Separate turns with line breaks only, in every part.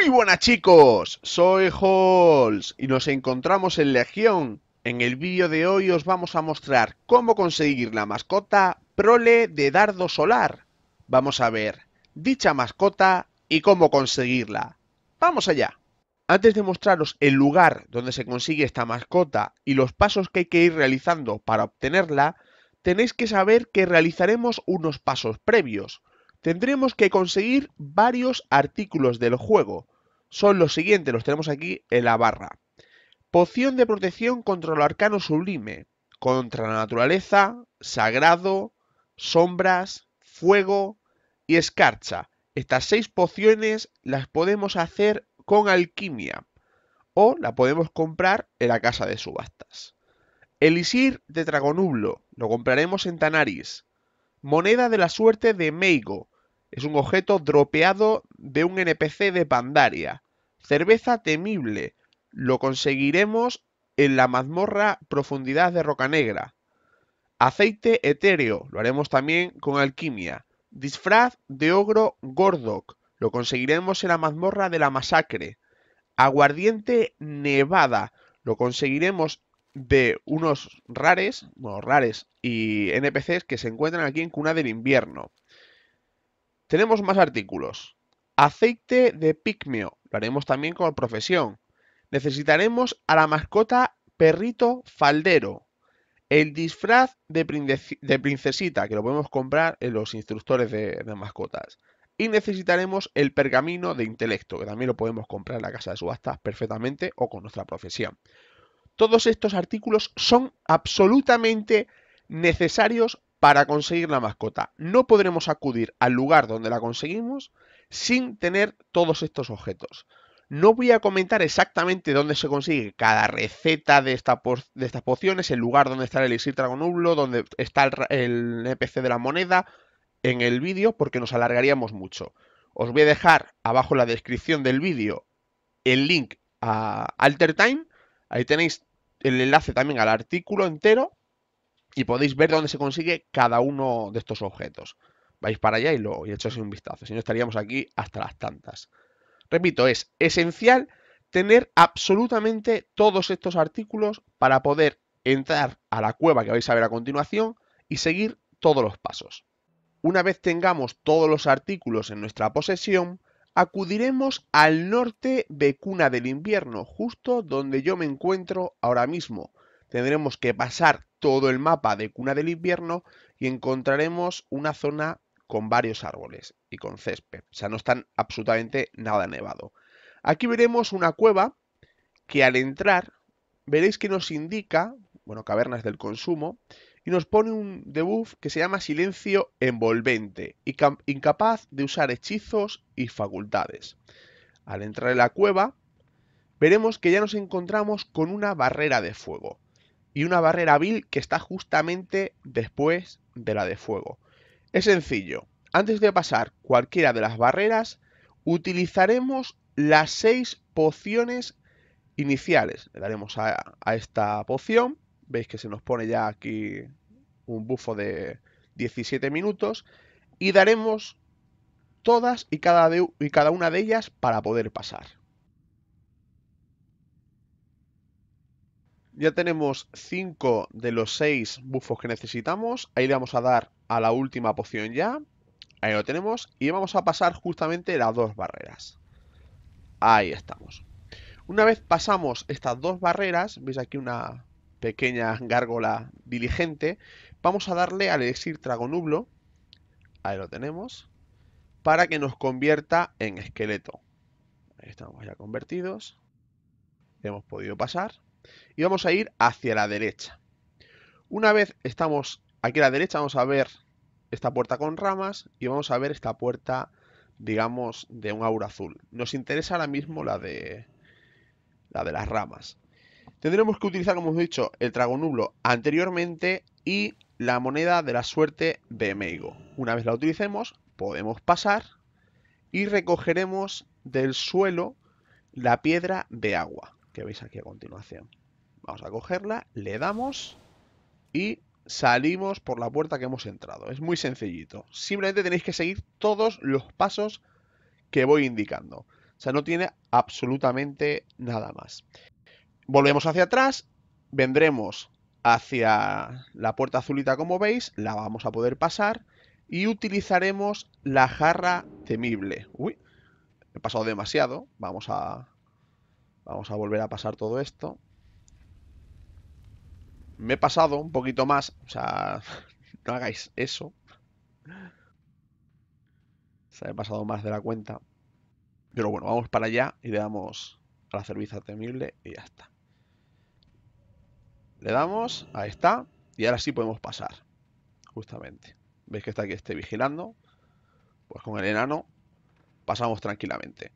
Muy buenas chicos, soy Halls y nos encontramos en Legión. En el vídeo de hoy os vamos a mostrar cómo conseguir la mascota Prole de Dardo Solar. Vamos a ver dicha mascota y cómo conseguirla. ¡Vamos allá! Antes de mostraros el lugar donde se consigue esta mascota y los pasos que hay que ir realizando para obtenerla, tenéis que saber que realizaremos unos pasos previos, tendremos que conseguir varios artículos del juego. Son los siguientes, los tenemos aquí en la barra. Poción de protección contra lo arcano sublime, contra la naturaleza, sagrado, sombras, fuego y escarcha. Estas seis pociones las podemos hacer con alquimia o la podemos comprar en la casa de subastas. Elisir de Dragonublo, lo compraremos en Tanaris. Moneda de la suerte de Meigo, es un objeto dropeado de un NPC de Pandaria. Cerveza temible. Lo conseguiremos en la mazmorra profundidad de Roca Negra. Aceite etéreo. Lo haremos también con alquimia. Disfraz de ogro Gordok. Lo conseguiremos en la mazmorra de la masacre. Aguardiente Nevada. Lo conseguiremos de unos rares, bueno, rares y NPCs que se encuentran aquí en Cuna del Invierno. Tenemos más artículos. Aceite de pigmeo. Lo haremos también con profesión. Necesitaremos a la mascota perrito faldero. El disfraz de, princesita, que lo podemos comprar en los instructores de, de, mascotas. Y necesitaremos el pergamino de intelecto, que también lo podemos comprar en la casa de subastas perfectamente o con nuestra profesión. Todos estos artículos son absolutamente necesarios para conseguir la mascota. No podremos acudir al lugar donde la conseguimos sin tener todos estos objetos. No voy a comentar exactamente dónde se consigue cada receta de, esta de estas pociones, el lugar donde está el elixir nublo. donde está el, el NPC de la moneda, en el vídeo, porque nos alargaríamos mucho. Os voy a dejar abajo en la descripción del vídeo el link a Alter Time. Ahí tenéis el enlace también al artículo entero y podéis ver dónde se consigue cada uno de estos objetos. Vais para allá y, lo, y echáis un vistazo, si no estaríamos aquí hasta las tantas. Repito, es esencial tener absolutamente todos estos artículos para poder entrar a la cueva que vais a ver a continuación y seguir todos los pasos. Una vez tengamos todos los artículos en nuestra posesión, acudiremos al norte de Cuna del Invierno, justo donde yo me encuentro ahora mismo, tendremos que pasar todo el mapa de Cuna del Invierno y encontraremos una zona con varios árboles y con césped. O sea, no están absolutamente nada nevado. Aquí veremos una cueva que al entrar veréis que nos indica, bueno, cavernas del consumo, y nos pone un debuff que se llama silencio envolvente, y incapaz de usar hechizos y facultades. Al entrar en la cueva, veremos que ya nos encontramos con una barrera de fuego y una barrera vil que está justamente después de la de fuego. Es sencillo, antes de pasar cualquiera de las barreras, utilizaremos las seis pociones iniciales. Le daremos a, esta poción, veis que se nos pone ya aquí un bufo de 17 minutos, y daremos todas y cada, y cada una de ellas para poder pasar. Ya tenemos 5 de los 6 bufos que necesitamos. Ahí le vamos a dar a la última poción ya. Ahí lo tenemos. Y vamos a pasar justamente las dos barreras. Ahí estamos. Una vez pasamos estas dos barreras, veis aquí una pequeña gárgola diligente, vamos a darle al elixir dragonublo. ahí lo tenemos, para que nos convierta en esqueleto. Ahí estamos ya convertidos, hemos podido pasar y vamos a ir hacia la derecha. Una vez estamos aquí a la derecha vamos a ver esta puerta con ramas y vamos a ver esta puerta, digamos, de un aura azul. Nos interesa ahora mismo la de, la de las ramas. Tendremos que utilizar, como hemos dicho, el trago nublo anteriormente y la moneda de la suerte de Meigo. Una vez la utilicemos, podemos pasar y recogeremos del suelo la piedra de agua que veis aquí a continuación. Vamos a cogerla, le damos y salimos por la puerta que hemos entrado. Es muy sencillito. Simplemente tenéis que seguir todos los pasos que voy indicando. O sea, no tiene absolutamente nada más. Volvemos hacia atrás, vendremos hacia la puerta azulita como veis, la vamos a poder pasar y utilizaremos la jarra temible. Uy, he pasado demasiado, vamos a Vamos a volver a pasar todo esto. Me he pasado un poquito más. O sea, no hagáis eso. Se ha pasado más de la cuenta. Pero bueno, vamos para allá y le damos a la cerveza temible y ya está. Le damos, ahí está. Y ahora sí podemos pasar. Justamente. ¿Veis que está aquí esté vigilando? Pues con el enano pasamos tranquilamente.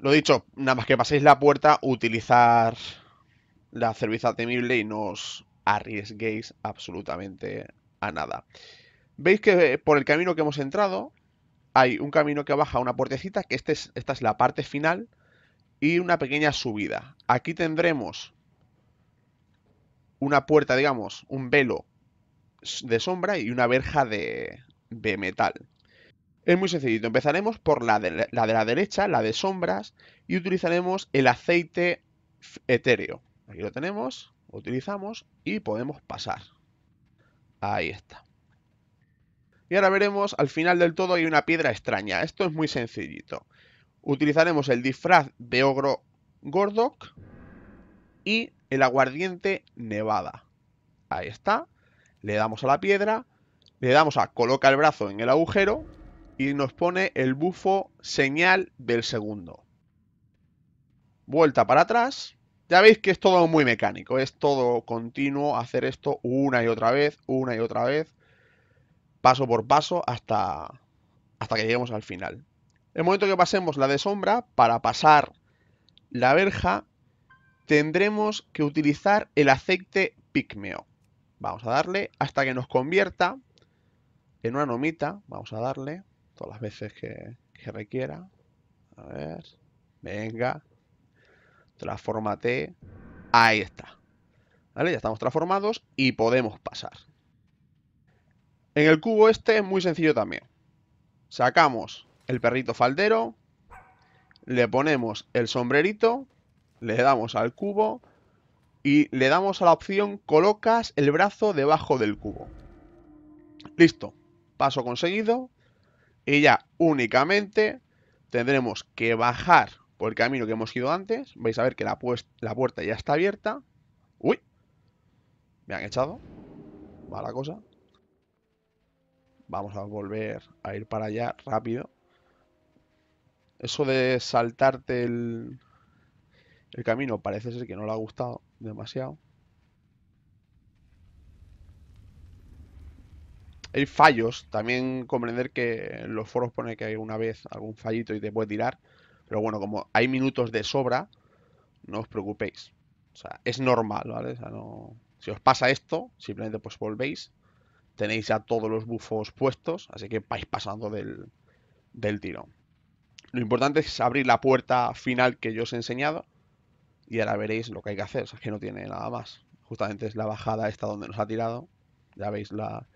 Lo dicho, nada más que paséis la puerta, utilizar la cerveza temible y no os arriesguéis absolutamente a nada. Veis que eh, por el camino que hemos entrado hay un camino que baja a una puertecita, que este es, esta es la parte final, y una pequeña subida. Aquí tendremos una puerta, digamos, un velo de sombra y una verja de, de metal. Es muy sencillito. Empezaremos por la de la, derecha, la de sombras, y utilizaremos el aceite etéreo. Aquí lo tenemos, lo utilizamos y podemos pasar. Ahí está. Y ahora veremos, al final del todo hay una piedra extraña. Esto es muy sencillito. Utilizaremos el disfraz de ogro Gordok y el aguardiente Nevada. Ahí está. Le damos a la piedra, le damos a coloca el brazo en el agujero y nos pone el bufo señal del segundo. Vuelta para atrás. Ya veis que es todo muy mecánico, es todo continuo hacer esto una y otra vez, una y otra vez, paso por paso hasta, hasta que lleguemos al final. El momento que pasemos la de sombra, para pasar la verja, tendremos que utilizar el aceite pigmeo. Vamos a darle hasta que nos convierta en una nomita, vamos a darle, las veces que, requiera. A ver, venga, transformate. Ahí está. ¿Vale? Ya estamos transformados y podemos pasar. En el cubo este es muy sencillo también. Sacamos el perrito faldero, le ponemos el sombrerito, le damos al cubo y le damos a la opción colocas el brazo debajo del cubo. Listo, paso conseguido y ya únicamente tendremos que bajar por el camino que hemos ido antes. Vais a ver que la, puerta ya está abierta. ¡Uy! Me han echado. Mala cosa. Vamos a volver a ir para allá rápido. Eso de saltarte el, el camino parece ser que no le ha gustado demasiado. hay fallos. También comprender que en los foros pone que hay una vez algún fallito y te puede tirar. Pero bueno, como hay minutos de sobra, no os preocupéis. O sea, es normal, ¿vale? no... Si os pasa esto, simplemente pues volvéis. Tenéis ya todos los bufos puestos, así que vais pasando del, del tirón. Lo importante es abrir la puerta final que yo os he enseñado. Y ahora veréis lo que hay que hacer. O sea, que no tiene nada más. Justamente es la bajada esta donde nos ha tirado. Ya veis la,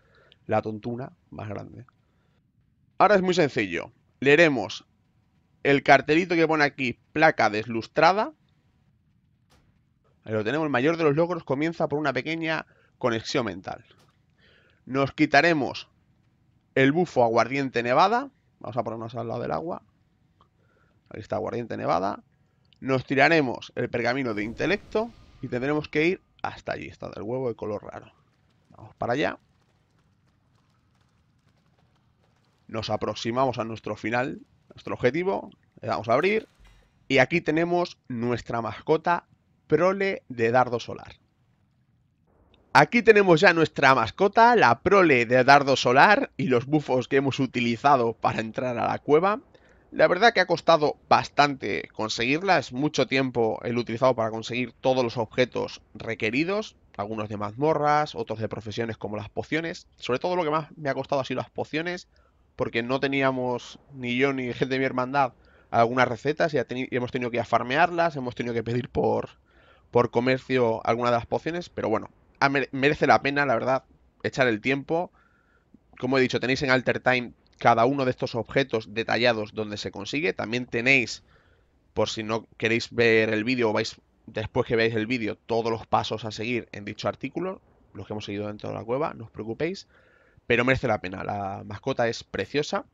la tontuna más grande. Ahora es muy sencillo. Leeremos el cartelito que pone aquí, placa deslustrada. Ahí lo tenemos, el mayor de los logros comienza por una pequeña conexión mental. Nos quitaremos el bufo aguardiente nevada. Vamos a ponernos al lado del agua. Ahí está aguardiente nevada. Nos tiraremos el pergamino de intelecto y tendremos que ir hasta allí. Está del huevo de color raro. Vamos para allá. nos aproximamos a nuestro final, nuestro objetivo, le damos a abrir y aquí tenemos nuestra mascota prole de dardo solar. Aquí tenemos ya nuestra mascota, la prole de dardo solar y los bufos que hemos utilizado para entrar a la cueva. La verdad que ha costado bastante conseguirla, es mucho tiempo el utilizado para conseguir todos los objetos requeridos, algunos de mazmorras, otros de profesiones como las pociones. Sobre todo lo que más me ha costado ha sido las pociones, porque no teníamos ni yo ni gente de mi hermandad algunas recetas y, hemos tenido que farmearlas, hemos tenido que pedir por, por comercio algunas de las pociones, pero bueno, merece la pena, la verdad, echar el tiempo. Como he dicho, tenéis en Alter Time cada uno de estos objetos detallados donde se consigue. También tenéis, por si no queréis ver el vídeo o vais después que veáis el vídeo, todos los pasos a seguir en dicho artículo, los que hemos seguido dentro de la cueva, no os preocupéis pero merece la pena. La mascota es preciosa.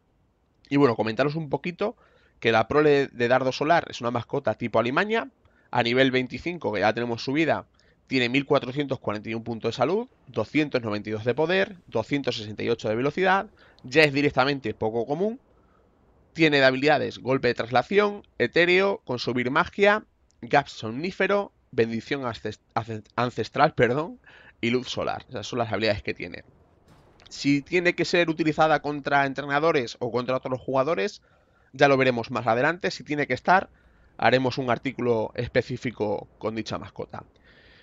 Y bueno, comentaros un poquito que la prole de dardo solar es una mascota tipo alimaña. A nivel 25, que ya tenemos subida, tiene 1441 puntos de salud, 292 de poder, 268 de velocidad. Ya es directamente poco común. Tiene de habilidades golpe de traslación, etéreo, consumir magia, gap somnífero, bendición ancestral, perdón, y luz solar. Esas son las habilidades que tiene. Si tiene que ser utilizada contra entrenadores o contra otros jugadores, ya lo veremos más adelante. Si tiene que estar, haremos un artículo específico con dicha mascota.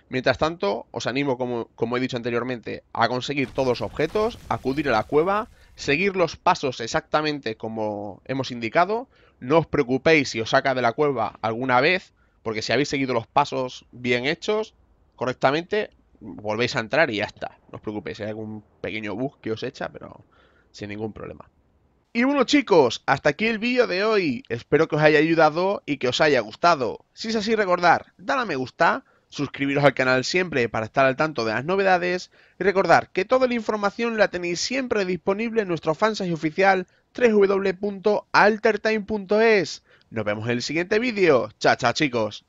Mientras tanto, os animo, como, he dicho anteriormente, a conseguir todos los objetos, acudir a la cueva, seguir los pasos exactamente como hemos indicado. No os preocupéis si os saca de la cueva alguna vez, porque si habéis seguido los pasos bien hechos, correctamente, volvéis a entrar y ya está. No os preocupéis, hay algún pequeño bug que os echa, pero sin ningún problema. Y bueno chicos, hasta aquí el vídeo de hoy. Espero que os haya ayudado y que os haya gustado. Si es así, recordar, dar a me gusta, suscribiros al canal siempre para estar al tanto de las novedades y recordar que toda la información la tenéis siempre disponible en nuestro fansite oficial www.altertime.es. Nos vemos en el siguiente vídeo. Chao, chao chicos.